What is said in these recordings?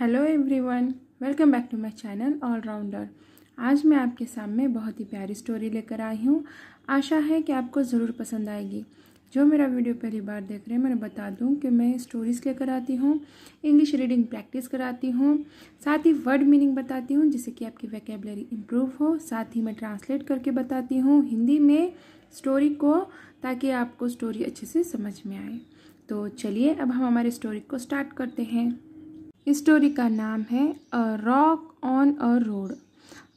Hello everyone welcome back to my channel allrounder आज मैं आपके सामने बहुत ही प्यारी स्टोरी लेकर आई हूँ आशा है कि आपको ज़रूर पसंद आएगी जो मेरा वीडियो पहली बार देख रहे हैं मैं बता दूं कि मैं स्टोरीज़ लेकर आती हूँ इंग्लिश रीडिंग प्रैक्टिस कराती हूँ साथ ही वर्ड मीनिंग बताती हूँ जिससे कि आपकी वैकेबलरी इम्प्रूव हो साथ ही मैं ट्रांसलेट करके बताती हूँ हिंदी में स्टोरी को ताकि आपको स्टोरी अच्छे से समझ में आए तो चलिए अब हम हमारे स्टोरी को स्टार्ट करते हैं स्टोरी का नाम है a rock on a road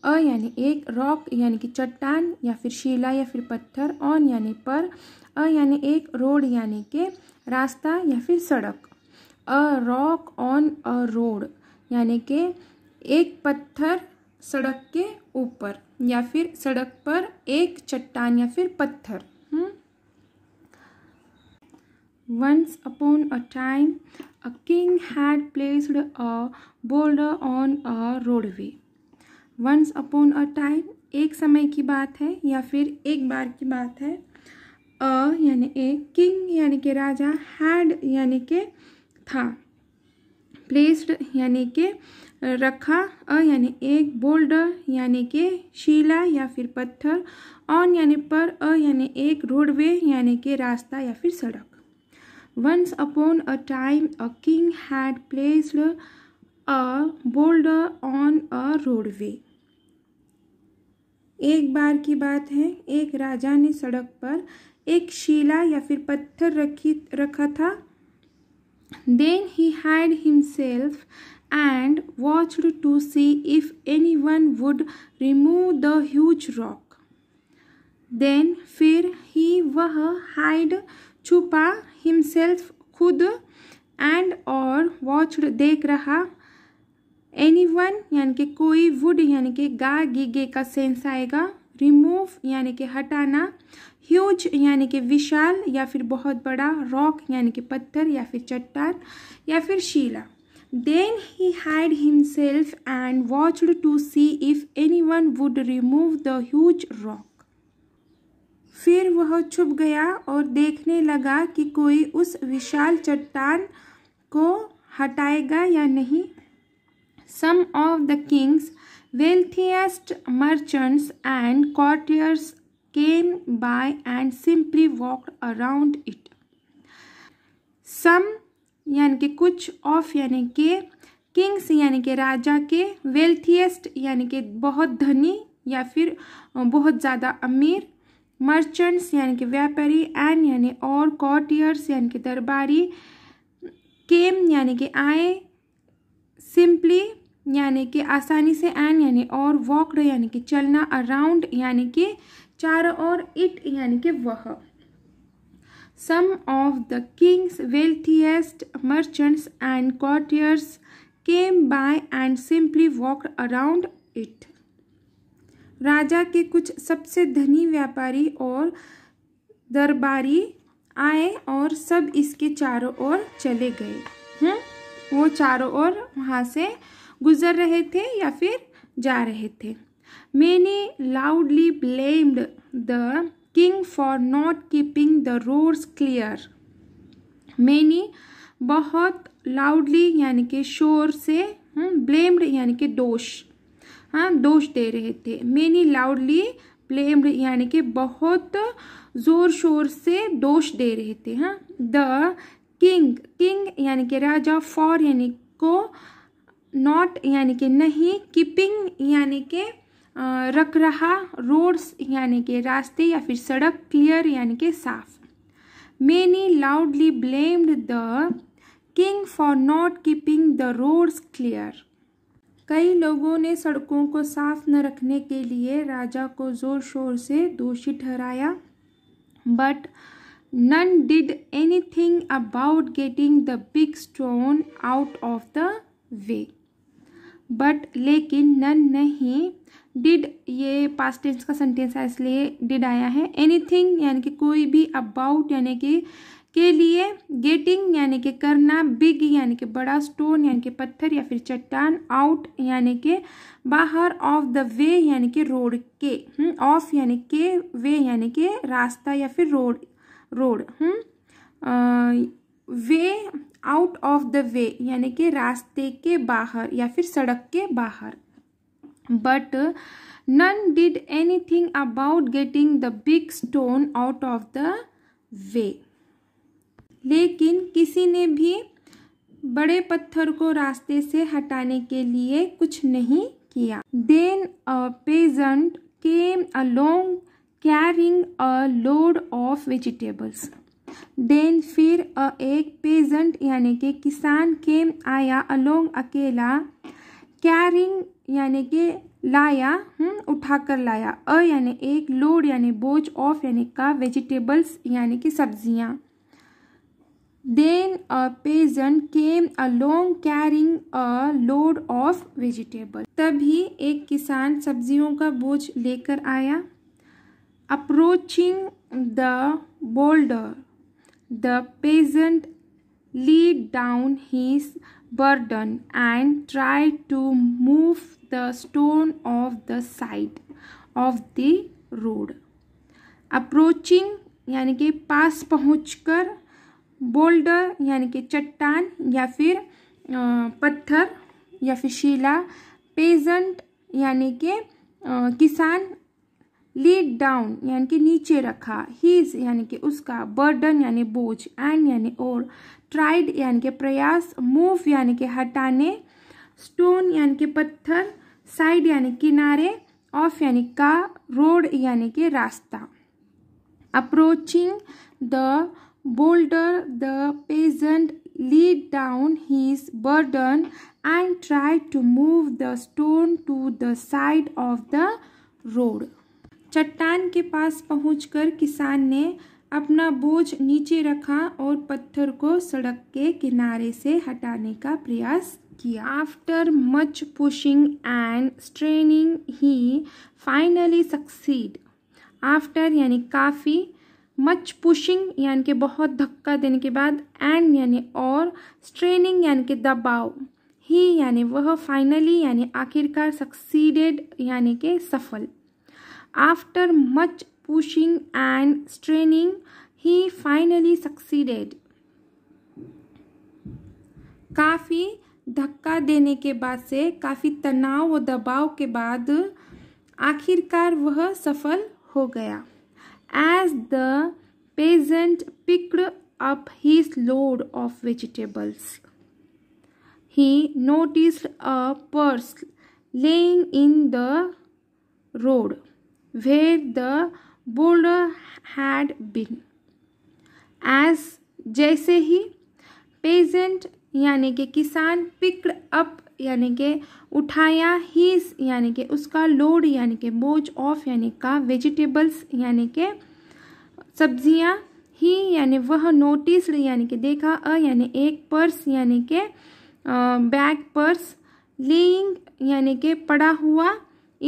a यानी एक रॉक यानी कि चट्टान या फिर शिला या फिर पत्थर ऑन यानी पर अ यानी एक रोड यानी के रास्ता या फिर सड़क a rock on a road यानी के एक पत्थर सड़क के ऊपर या फिर सड़क पर एक चट्टान या फिर पत्थर hmm. Once upon a time A king had placed a boulder on a roadway. Once upon a time, एक समय की बात है या फिर एक बार की बात है अ यानी ए किंग यानी के राजा हैड यानी के था प्लेस्ड यानी के रखा अ यानी एक बोल्डर यानी के शीला या फिर पत्थर ऑन यानी पर अ यानी एक रोडवे यानी के रास्ता या फिर सड़क Once upon a time, a king had placed a boulder on a roadway. एक बार की बात है एक राजा ने सड़क पर एक शिला या फिर पत्थर रखी रखा था then he had himself and watched to see if anyone would remove the huge rock then फिर ही वह हाइड छुपा हिमसेल्फ खुद एंड और वॉचड देख रहा एनी वन यानी कि कोई वुड यानी कि गा गिगे का सेंस आएगा रिमूव यानी कि हटाना ह्यूज यानी कि विशाल या फिर बहुत बड़ा रॉक यानी कि पत्थर या फिर चट्टान या फिर शीला then he hide himself and watched to see if anyone would remove the huge rock फिर वह छुप गया और देखने लगा कि कोई उस विशाल चट्टान को हटाएगा या नहीं some of the king's wealthiest merchants and courtiers came by and simply walked around it some यानि कि कुछ ऑफ यानी के किंग्स यानी के राजा के वेल्थियस्ट यानी कि बहुत धनी या फिर बहुत ज़्यादा अमीर मर्चेंट्स यानी कि व्यापारी एन यानी और कॉटियर्स यानी कि दरबारी केम यानी कि आए सिंपली यानी कि आसानी से एन यानी और वॉकड यानी कि चलना अराउंड यानी कि चारों ओर इट यानी कि वह some of the king's wealthiest merchants and courtiers came by and simply walk around it राजा के कुछ सबसे धनी व्यापारी और दरबारी आए और सब इसके चारों ओर चले गए हैं वो चारों ओर वहाँ से गुजर रहे थे या फिर जा रहे थे मैंने loudly blamed the king for not keeping the roads clear मैंने बहुत लाउडली यानी कि शोर से ब्लेम्ड यानी कि दोष हाँ दोष दे रहे थे मैनी लाउडली ब्लेम्ड यानी कि बहुत जोर शोर से दोष दे रहे थे हाँ द किंग किंग यानी कि राजा फॉर यानी को नॉट यानी कि नहीं कीपिंग यानी कि रख रहा रोड्स यानी कि रास्ते या फिर सड़क क्लियर यानी कि साफ many loudly blamed the king for not keeping the roads clear कई लोगों ने सड़कों को साफ न रखने के लिए राजा को जोर शोर से दोषी ठहराया but none did anything about getting the big stone out of the way but लेकिन नन नहीं डिड ये पास टेंस का सेंटेंस है इसलिए डिड आया है एनी थिंग यानी कि कोई भी अबाउट यानी कि के लिए गेटिंग यानी कि करना बिग यानी कि बड़ा स्टोन यानी कि पत्थर या फिर चट्टान आउट यानी कि बाहर ऑफ द वे यानी कि रोड के ऑफ हम्म, यानी के वे यानी कि रास्ता या फिर road road way out of the way यानी कि रास्ते के बाहर या फिर सड़क के बाहर but none did anything about getting the big stone out of the way लेकिन किसी ने भी बड़े पत्थर को रास्ते से हटाने के लिए कुछ नहीं किया then a peasant came along carrying a load of vegetables then फिर अ एक पेजेंट यानी कि किसान केम आया अलोंग अकेला कैरिंग यानी कि लाया हम्म, उठाकर लाया अ यानी एक लोड यानी बोझ ऑफ यानी का वेजिटेबल्स यानी कि सब्जियां Then a peasant came along carrying a load of vegetables. तभी एक किसान सब्जियों का बोझ लेकर आया Approaching the boulder, the peasant laid down his burden and tried to move the stone off the side of the road. Approaching यानी कि पास पहुंचकर बोल्डर यानी कि चट्टान या फिर पत्थर या फिर शिला पेजेंट यानी कि किसान लीड डाउन यानी कि नीचे रखा हीज यानी कि उसका बर्डन यानी बोझ एंड यानी और ट्राइड यानी कि प्रयास मूव यानी कि हटाने स्टोन यानी कि पत्थर साइड यानी किनारे ऑफ यानी का रोड यानी कि रास्ता approaching the boulder the peasant laid down his burden and tried to move the stone to the side of the road. चट्टान के पास पहुंचकर किसान ने अपना बोझ नीचे रखा और पत्थर को सड़क के किनारे से हटाने का प्रयास किया after much pushing and straining he finally succeed after यानी काफ़ी मच पुशिंग यानी कि बहुत धक्का देने के बाद एंड यानी और स्ट्रेनिंग यानी कि दबाव ही यानी वह फाइनली यानी आखिरकार सक्सीडेड यानी कि सफल after much pushing and straining he finally succeeded काफ़ी धक्का देने के बाद से काफ़ी तनाव व दबाव के बाद आखिरकार वह सफल हो गया as the peasant picked up his load of vegetables. He noticed a purse laying in the road where the boulder had been. As जैसे ही peasant यानी कि किसान picked up यानी कि उठाया ही यानी कि उसका लोड यानी कि बोझ ऑफ यानी का वेजिटेबल्स यानी कि सब्जियां ही यानी वह नोटिस यानी कि देखा अ यानी एक पर्स यानी कि बैग पर्स लेइंग यानी कि पड़ा हुआ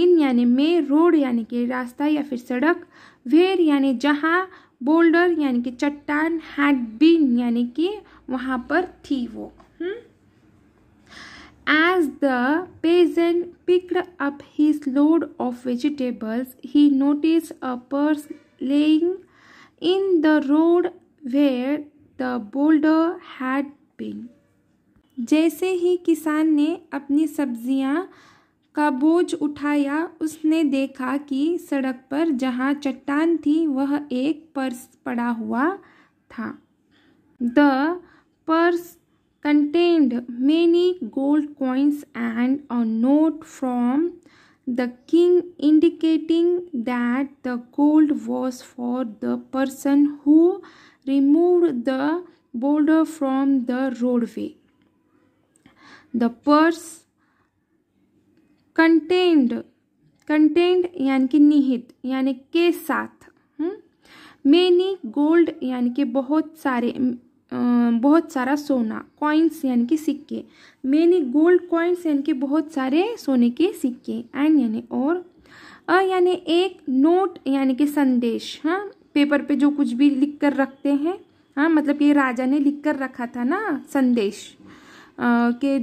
इन यानी में रोड यानी कि रास्ता या फिर सड़क वेर यानी जहाँ बोल्डर यानी कि चट्टान हैड बीन यानी कि वहाँ पर थी वो हुँ? हम्म? As the peasant picked up his load of vegetables, he noticed a purse laying in the road where the boulder had been. जैसे ही किसान ने अपनी सब्जियां का बोझ उठाया उसने देखा कि सड़क पर जहां चट्टान थी वह एक पर्स पड़ा हुआ था the purse contained many gold coins and a note from the king indicating that the gold was for the person who removed the boulder from the roadway. The purse contained content यानी कि निहित यानी के साथ many gold yani ke bahut sare बहुत सारा सोना coins यानी कि सिक्के मैनी गोल्ड कॉइन्स यानी कि बहुत सारे सोने के सिक्के एंड यानी और अ यानी एक नोट यानी कि संदेश हाँ पेपर पे जो कुछ भी लिख कर रखते हैं हाँ मतलब कि राजा ने लिख कर रखा था ना संदेश आ, के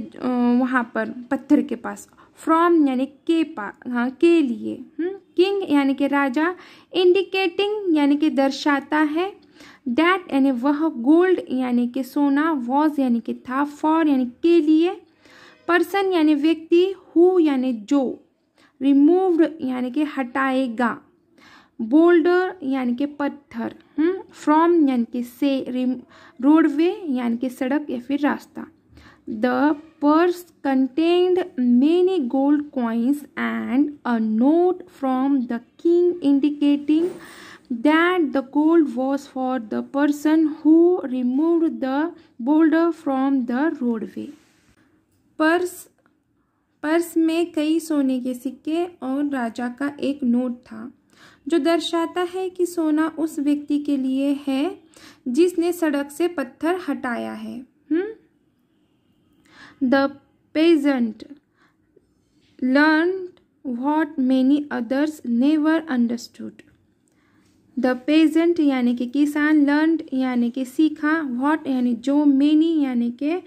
वहाँ पर पत्थर के पास फ्रॉम यानी के पा हाँ के लिए किंग हम्म, यानी कि राजा इंडिकेटिंग यानी कि दर्शाता है डैट यानी वह गोल्ड यानी कि सोना वॉज यानी कि था फॉर यानी के लिए पर्सन यानी व्यक्ति हु यानी जो रिमूव्ड यानी कि हटाएगा बोल्डर यानी कि पत्थर फ्रॉम हम्म, यानी कि से रोडवे यानी कि सड़क या फिर रास्ता the purse contained many gold coins and a note from the king indicating that the gold was for the person who removed the boulder from the roadway. Purse purse में कई सोने के सिक्के और राजा का एक नोट था जो दर्शाता है कि सोना उस व्यक्ति के लिए है जिसने सड़क से पत्थर हटाया है the peasant learn what many others never understood the peasant यानी कि किसान लर्न यानी कि सीखा व्हाट यानी जो मेनी यानी कि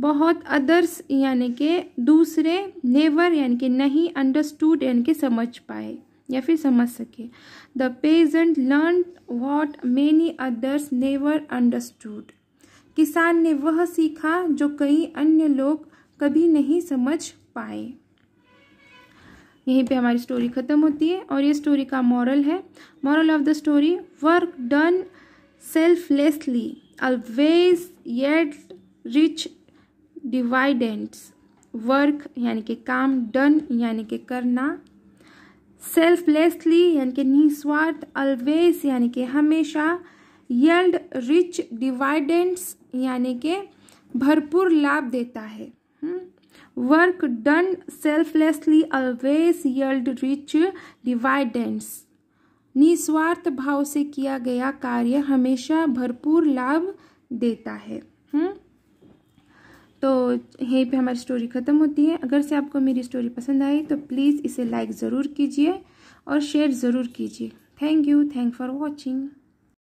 बहुत अदर्स यानी कि दूसरे नेवर यानी कि नहीं अंडरस्टूड यानी कि समझ पाए या फिर समझ सके the peasant learn what many others never understood किसान ने वह सीखा जो कई अन्य लोग कभी नहीं समझ पाए यहीं पे हमारी स्टोरी ख़त्म होती है और ये स्टोरी का मॉरल है moral of the story work done selflessly always yet rich dividends work यानी कि काम डन यानी कि करना सेल्फलेसली यानी कि निस्वार्थ अलवेज यानी कि हमेशा यल्ड रिच डिवाइडेंट्स यानी कि भरपूर लाभ देता है हुँ? हम्म। Work done selflessly always yield rich dividends. निस्वार्थ भाव से किया गया कार्य हमेशा भरपूर लाभ देता है हुँ? हम्म? तो यहीं पे हमारी स्टोरी ख़त्म होती है अगर से आपको मेरी स्टोरी पसंद आई तो प्लीज़ इसे लाइक ज़रूर कीजिए और शेयर ज़रूर कीजिए thank you thank for watching